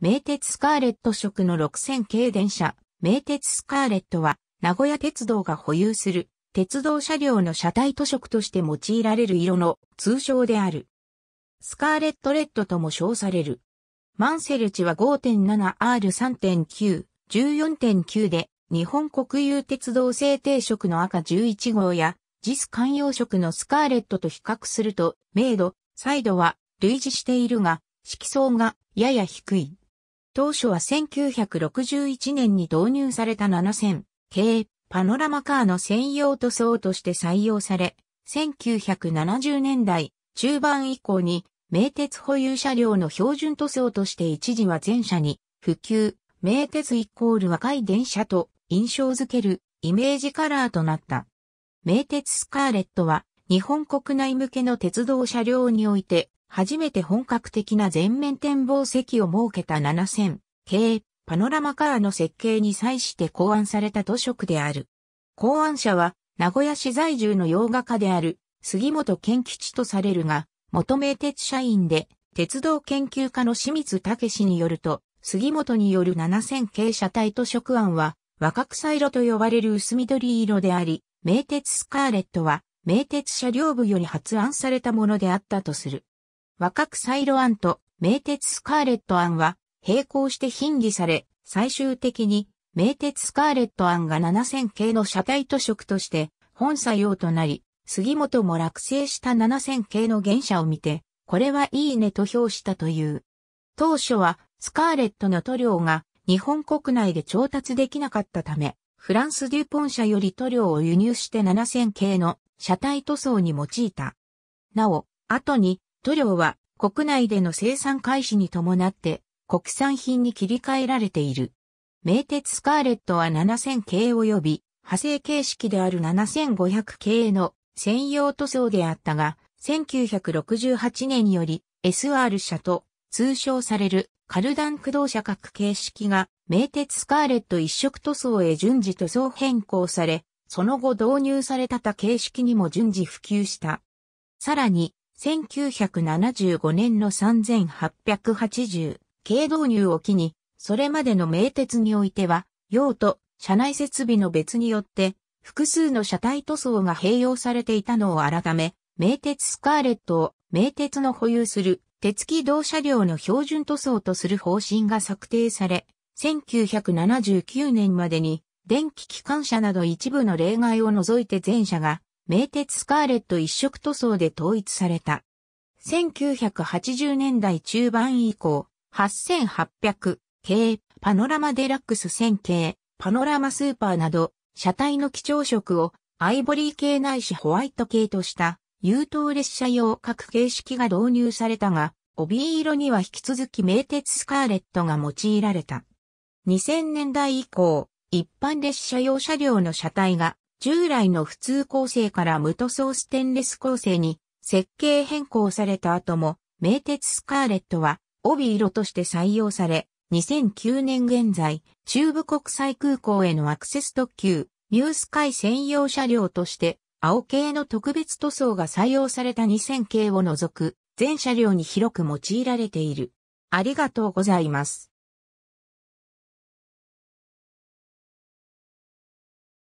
名鉄スカーレット色の6000系電車、名鉄スカーレットは、名古屋鉄道が保有する、鉄道車両の車体塗色として用いられる色の通称である。スカーレットレッドとも称される。マンセル値は 5.7R3.9、14.9で、日本国有鉄道制定色の赤11号や、ジス観葉色のスカーレットと比較すると、明度、サイドは類似しているが、色相がやや低い。当初は1961年に導入された7000系パノラマカーの専用塗装として採用され、1970年代中盤以降に名鉄保有車両の標準塗装として一時は全車に普及、名鉄イコール若い電車と印象づけるイメージカラーとなった。名鉄スカーレットは日本国内向けの鉄道車両において初めて本格的な全面展望席を設けた7000系パノラマカーの設計に際して考案された図色である。考案者は名古屋市在住の洋画家である杉本健吉とされるが、元名鉄社員で鉄道研究家の清水武氏によると、杉本による7000系車体図色案は若草色と呼ばれる薄緑色であり、名鉄スカーレットは名鉄車両部より発案されたものであったとする。若草色案と名鉄スカーレット案は並行して品議され、最終的に名鉄スカーレット案が7000系の車体塗色として本作用となり、杉本も落成した7000系の原車を見て、これはいいねと評したという。当初はスカーレットの塗料が日本国内で調達できなかったため、フランスデュポン社より塗料を輸入して7000系の車体塗装に用いた。なお、後に塗料は国内での生産開始に伴って国産品に切り替えられている。名鉄スカーレットは7000系及び派生形式である7500系の専用塗装であったが、1968年より SR 車と通称されるカルダン駆動車各形式が名鉄スカーレット一色塗装へ順次塗装変更され、その後導入された他形式にも順次普及した。さらに、1975年の3880軽導入を機に、それまでの名鉄においては、用途、車内設備の別によって、複数の車体塗装が併用されていたのを改め、名鉄スカーレットを名鉄の保有する鉄機動車両の標準塗装とする方針が策定され、1979年までに電気機関車など一部の例外を除いて全車が名鉄スカーレット一色塗装で統一された。1980年代中盤以降、8800系、パノラマデラックス1000系、パノラマスーパーなど、車体の基調色をアイボリー系ないしホワイト系とした優等列車用各形式が導入されたが、帯色には引き続き名鉄スカーレットが用いられた。2000年代以降、一般列車用車両の車体が従来の普通構成から無塗装ステンレス構成に設計変更された後も、名鉄スカーレットは帯色として採用され、2009年現在、中部国際空港へのアクセス特急、ニュース海専用車両として、青系の特別塗装が採用された2000系を除く、全車両に広く用いられている。ありがとうございます。